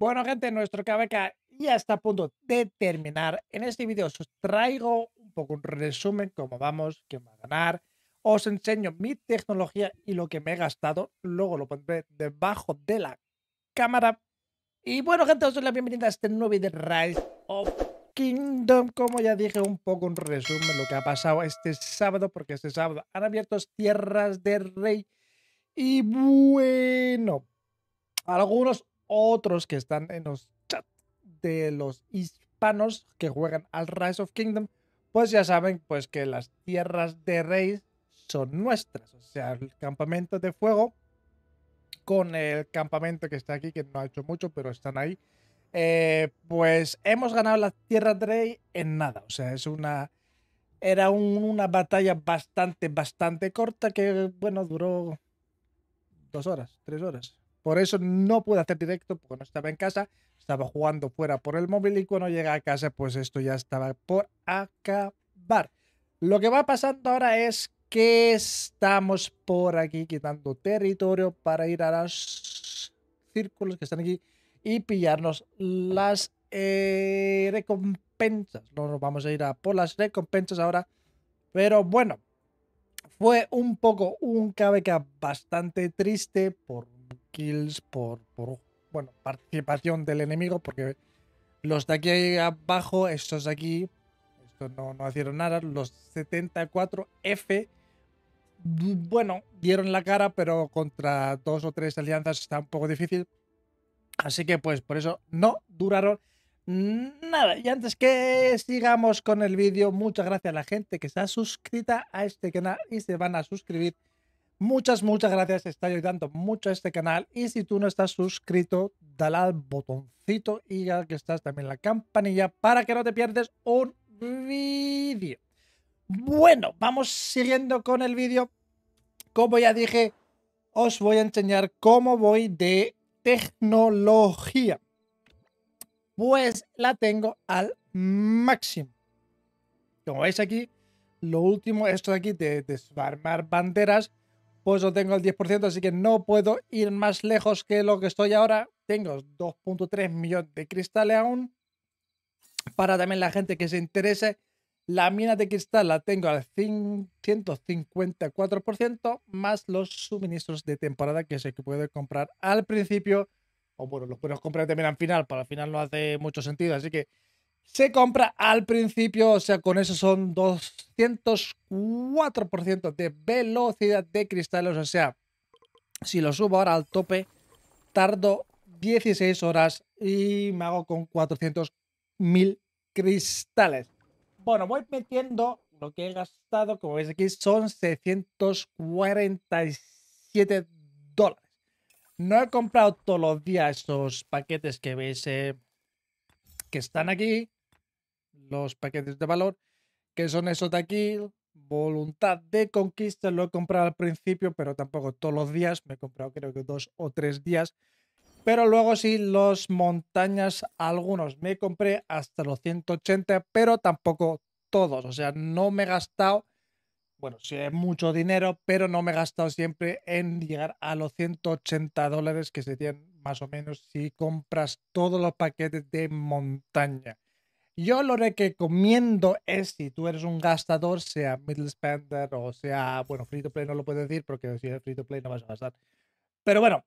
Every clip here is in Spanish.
Bueno, gente, nuestro KBK ya está a punto de terminar. En este vídeo os traigo un poco un resumen, cómo vamos, quién va a ganar. Os enseño mi tecnología y lo que me he gastado. Luego lo pondré debajo de la cámara. Y bueno, gente, os doy la bienvenida a este nuevo vídeo de Rise of Kingdom. Como ya dije, un poco un resumen lo que ha pasado este sábado, porque este sábado han abierto tierras de rey. Y bueno, algunos otros que están en los chats de los hispanos que juegan al Rise of Kingdom, pues ya saben pues que las tierras de Rey son nuestras. O sea, el campamento de fuego con el campamento que está aquí, que no ha hecho mucho, pero están ahí. Eh, pues hemos ganado la tierra de Rey en nada. O sea, es una. Era una batalla bastante, bastante corta que, bueno, duró dos horas, tres horas. Por eso no pude hacer directo porque no estaba en casa, estaba jugando fuera por el móvil y cuando llegué a casa pues esto ya estaba por acabar. Lo que va pasando ahora es que estamos por aquí quitando territorio para ir a los círculos que están aquí y pillarnos las eh, recompensas. No nos vamos a ir a por las recompensas ahora, pero bueno, fue un poco un cabeca bastante triste por kills, por, bueno, participación del enemigo, porque los de aquí abajo, estos de aquí, estos no, no hicieron nada, los 74F, bueno, dieron la cara, pero contra dos o tres alianzas está un poco difícil. Así que pues por eso no duraron nada. Y antes que sigamos con el vídeo, muchas gracias a la gente que está suscrita a este canal y se van a suscribir Muchas, muchas gracias. Está ayudando mucho a este canal. Y si tú no estás suscrito, dale al botoncito y ya que estás también la campanilla para que no te pierdes un vídeo. Bueno, vamos siguiendo con el vídeo. Como ya dije, os voy a enseñar cómo voy de tecnología. Pues la tengo al máximo. Como veis aquí, lo último, esto de aquí de desarmar banderas, pues lo tengo al 10%, así que no puedo ir más lejos que lo que estoy ahora. Tengo 2.3 millones de cristales aún. Para también la gente que se interese, la mina de cristal la tengo al 154%, más los suministros de temporada que se puede comprar al principio. O bueno, los puedes comprar también al final, para al final no hace mucho sentido. Así que se compra al principio, o sea, con eso son 204% de velocidad de cristales. O sea, si lo subo ahora al tope, tardo 16 horas y me hago con 400.000 cristales. Bueno, voy metiendo lo que he gastado, como veis aquí, son 647 dólares. No he comprado todos los días estos paquetes que veis. Eh, que están aquí, los paquetes de valor, que son esos de aquí, voluntad de conquista, lo he comprado al principio, pero tampoco todos los días, me he comprado creo que dos o tres días, pero luego sí, los montañas, algunos me compré hasta los 180, pero tampoco todos, o sea, no me he gastado, bueno, si es mucho dinero, pero no me he gastado siempre en llegar a los 180 dólares que se tienen más o menos si compras todos los paquetes de montaña. Yo lo recomiendo es si tú eres un gastador, sea middle spender o sea, bueno, free to play no lo puedes decir porque si es free to play no vas a gastar. Pero bueno,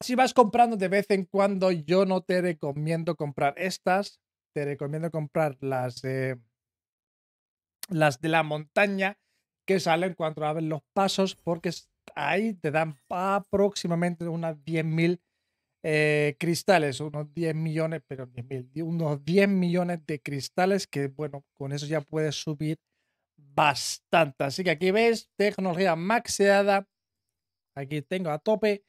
si vas comprando de vez en cuando, yo no te recomiendo comprar estas, te recomiendo comprar las, eh, las de la montaña que salen cuando abren los pasos porque ahí te dan aproximadamente unas 10.000 eh, cristales, unos 10 millones, pero unos 10 millones de cristales que, bueno, con eso ya puedes subir bastante. Así que aquí ves, tecnología maxeada. Aquí tengo a tope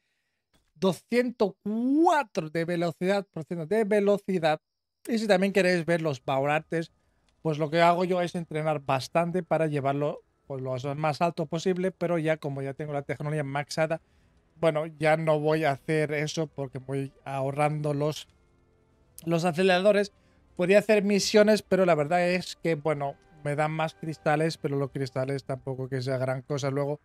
204 de velocidad, por ciento de velocidad. Y si también queréis ver los Artes, pues lo que hago yo es entrenar bastante para llevarlo pues, lo más alto posible, pero ya como ya tengo la tecnología maxada, bueno, ya no voy a hacer eso porque voy ahorrando los, aceleradores. Podría hacer misiones, pero la verdad es que, bueno, me dan más cristales, pero los cristales tampoco que sea gran cosa luego.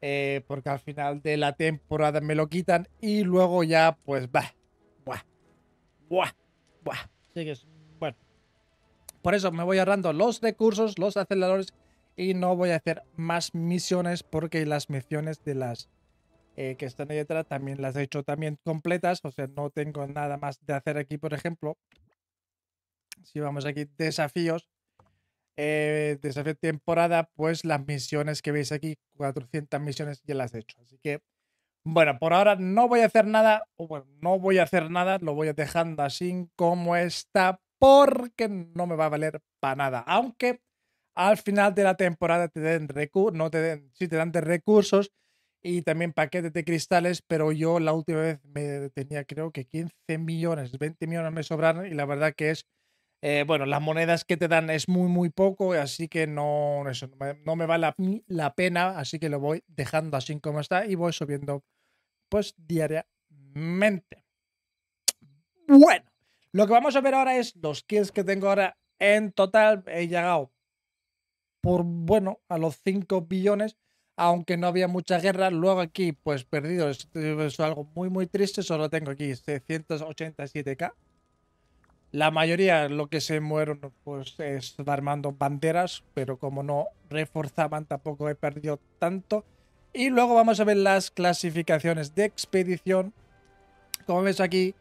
Eh, porque al final de la temporada me lo quitan y luego ya, pues, va. Buah. Buah. Buah. Así que, es, bueno. Por eso me voy ahorrando los recursos, los aceleradores y no voy a hacer más misiones porque las misiones de las eh, que están ahí detrás, también las he hecho también completas, o sea, no tengo nada más de hacer aquí, por ejemplo. Si vamos aquí, desafíos, eh, desafío temporada, pues las misiones que veis aquí, 400 misiones ya las he hecho. Así que, bueno, por ahora no voy a hacer nada, o bueno, no voy a hacer nada, lo voy a dejando así como está, porque no me va a valer para nada. Aunque al final de la temporada te den recursos, no te den, si te dan de recursos, y también paquetes de cristales, pero yo la última vez me tenía creo que 15 millones, 20 millones me sobraron y la verdad que es, eh, bueno, las monedas que te dan es muy, muy poco, así que no, no me vale la, la, pena, así que lo voy dejando así como está y voy subiendo pues diariamente. Bueno, lo que vamos a ver ahora es los kills que tengo ahora en total, he llegado por, bueno, a los 5 billones aunque no había mucha guerra. Luego aquí, pues perdido, es, es algo muy, muy triste. Solo tengo aquí 687k. La mayoría lo que se mueron pues es armando banderas, pero como no reforzaban tampoco he perdido tanto. Y luego vamos a ver las clasificaciones de expedición. Como ves aquí,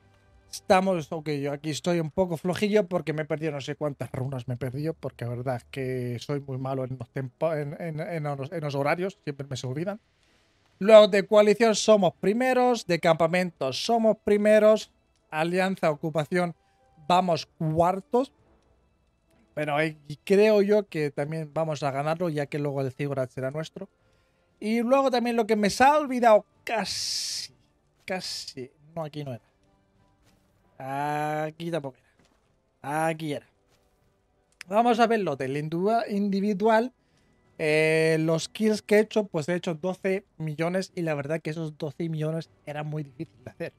estamos, ok, yo aquí estoy un poco flojillo porque me he perdido no sé cuántas runas me he perdido, porque la verdad es que soy muy malo en los, en, horarios, siempre me se olvidan. Luego de coalición somos primeros, de campamento somos primeros, alianza, ocupación, vamos cuartos. Bueno, ahí creo yo que también vamos a ganarlo, ya que luego el Ziggurat será nuestro. Y luego también lo que me se ha olvidado casi, casi, no, aquí no era Aquí tampoco era. Aquí era. Vamos a verlo del del individual. Eh, los kills que he hecho, pues he hecho 12 millones y la verdad que esos 12 millones eran muy difíciles de hacer.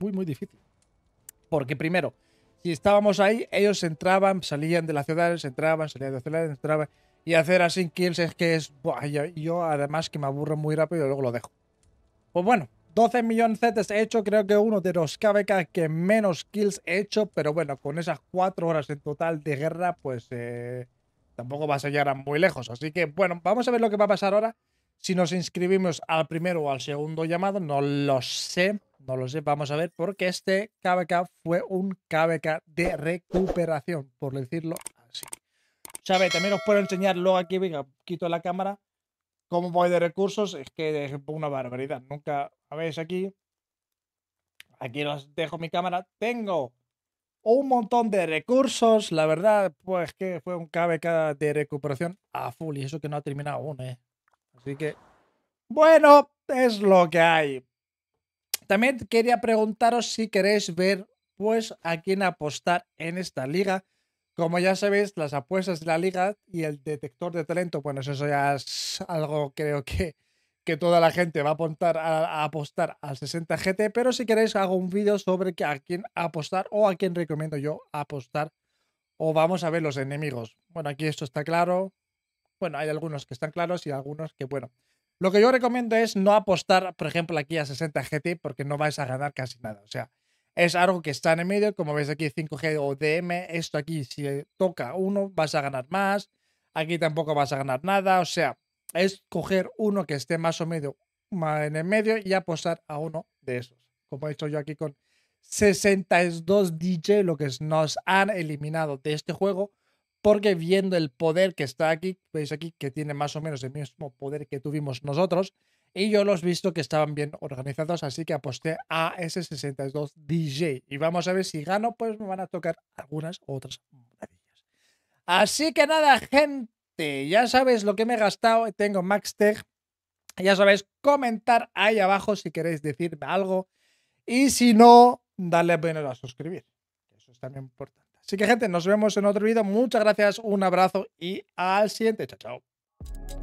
Muy, muy difícil. Porque primero, si estábamos ahí, ellos entraban, salían de las ciudades, entraban, salían de las ciudades, entraban. Y hacer así kills es que es... yo, yo además que me aburro muy rápido y luego lo dejo. Pues bueno, 12 millones de he hecho, creo que uno de los KBK que menos kills he hecho, pero bueno, con esas 4 horas en total de guerra, pues eh, tampoco va a llegar muy lejos. Así que bueno, vamos a ver lo que va a pasar ahora. Si nos inscribimos al primero o al segundo llamado, no lo sé, no lo sé, vamos a ver, porque este KvK fue un KvK de recuperación, por decirlo así. Chávez, también os puedo enseñar luego aquí, venga, quito la cámara ¿Cómo voy de recursos? Es que es una barbaridad. Nunca. A ver, aquí. Aquí os dejo mi cámara. Tengo un montón de recursos. La verdad, pues que fue un KBK de recuperación a full. Y eso que no ha terminado aún, ¿eh? Así que. Bueno, es lo que hay. También quería preguntaros si queréis ver, pues, a quién apostar en esta liga. Como ya sabéis, las apuestas de la liga y el detector de talento, bueno, eso ya es algo creo que, que toda la gente va a apuntar a, apostar al 60 GT, pero si queréis hago un vídeo sobre a quién apostar o a quién recomiendo yo apostar o vamos a ver los enemigos. Bueno, aquí esto está claro. Bueno, hay algunos que están claros y algunos que, bueno. Lo que yo recomiendo es no apostar, por ejemplo, aquí a 60 GT porque no vais a ganar casi nada. O sea, es algo que está en el medio, como veis aquí 5G o DM, esto aquí si toca uno vas a ganar más, aquí tampoco vas a ganar nada, o sea, es coger uno que esté más o menos en el medio y apostar a uno de esos, como he hecho yo aquí con 62 DJ, lo que nos han eliminado de este juego, porque viendo el poder que está aquí, veis aquí que tiene más o menos el mismo poder que tuvimos nosotros, y yo los he visto que estaban bien organizados, así que aposté a ese 62 DJ. Y vamos a ver si gano, pues me van a tocar algunas otras maravillas. Así que nada, gente, ya sabéis lo que me he gastado. Tengo MaxTech. Ya sabéis, comentar ahí abajo si queréis decirme algo. Y si no, darle bueno a suscribir. Eso es también importante. Así que, gente, nos vemos en otro vídeo. Muchas gracias, un abrazo y al siguiente. Chao, chao.